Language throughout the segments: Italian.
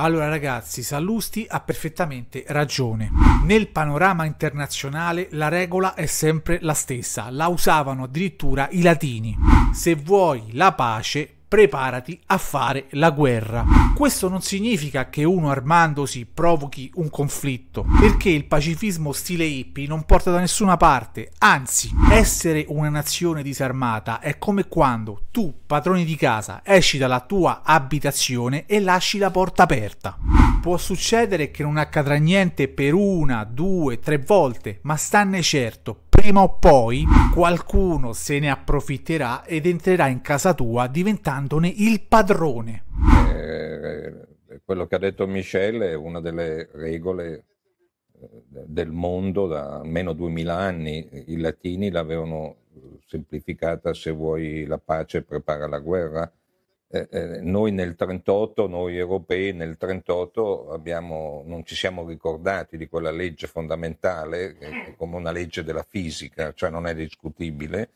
Allora ragazzi, Sallusti ha perfettamente ragione. Nel panorama internazionale la regola è sempre la stessa, la usavano addirittura i latini. Se vuoi la pace, preparati a fare la guerra. Questo non significa che uno armandosi provochi un conflitto, perché il pacifismo stile hippie non porta da nessuna parte, anzi, essere una nazione disarmata è come quando tu, padrone di casa, esci dalla tua abitazione e lasci la porta aperta. Può succedere che non accadrà niente per una, due, tre volte, ma stanne certo, Prima o poi qualcuno se ne approfitterà ed entrerà in casa tua diventandone il padrone. Eh, eh quello che ha detto Michel è una delle regole eh, del mondo da almeno 2000 anni. I latini l'avevano eh, semplificata, se vuoi la pace prepara la guerra, eh, eh, noi nel 38, noi europei nel 38 abbiamo, non ci siamo ricordati di quella legge fondamentale eh, eh, come una legge della fisica, cioè non è discutibile,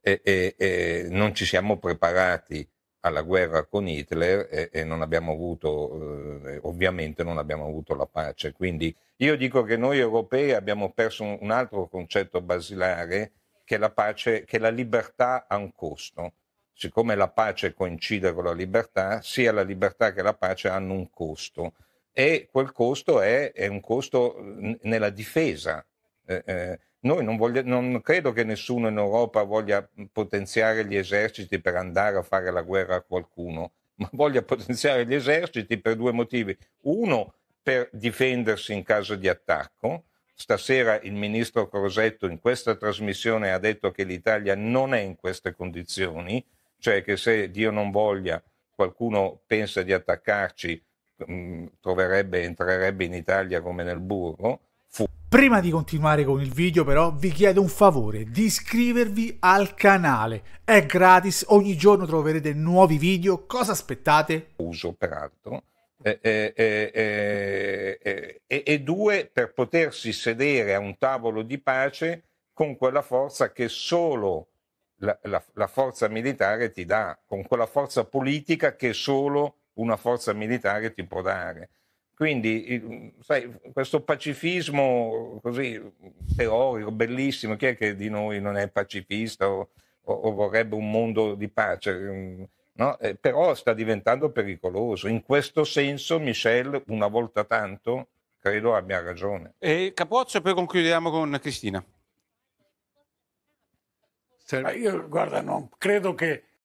e, e, e non ci siamo preparati alla guerra con Hitler e, e non abbiamo avuto, eh, ovviamente non abbiamo avuto la pace. Quindi io dico che noi europei abbiamo perso un, un altro concetto basilare che la pace, che la libertà ha un costo siccome la pace coincide con la libertà, sia la libertà che la pace hanno un costo e quel costo è, è un costo mm, nella difesa. Eh, eh, noi non, voglio, non, credo che nessuno in Europa voglia potenziare gli eserciti per andare a fare la guerra a qualcuno, ma voglia potenziare gli eserciti per due motivi. Uno, per difendersi in caso di attacco. Stasera il ministro Crosetto in questa trasmissione ha detto che l'Italia non è in queste condizioni, cioè che se Dio non voglia qualcuno pensa di attaccarci, mm, troverebbe, entrerebbe in Italia come nel burro. Fu- Prima di continuare con il video però vi chiedo un favore di iscrivervi al canale, è gratis, ogni giorno troverete nuovi video, cosa aspettate? Uso peraltro. E, e, e, e due, per potersi sedere a un tavolo di pace con quella forza che solo la, la, la forza militare ti dà, con quella forza politica che solo una forza militare ti può dare. Quindi, sai, questo pacifismo così teorico, bellissimo, chi è che di noi non è pacifista o, o, o vorrebbe un mondo di pace? Mm, no? Eh, però sta diventando pericoloso. In questo senso Michel, una volta tanto, credo abbia ragione. E Capoccia, poi concludiamo con Cristina. Ah, io, guarda, non credo che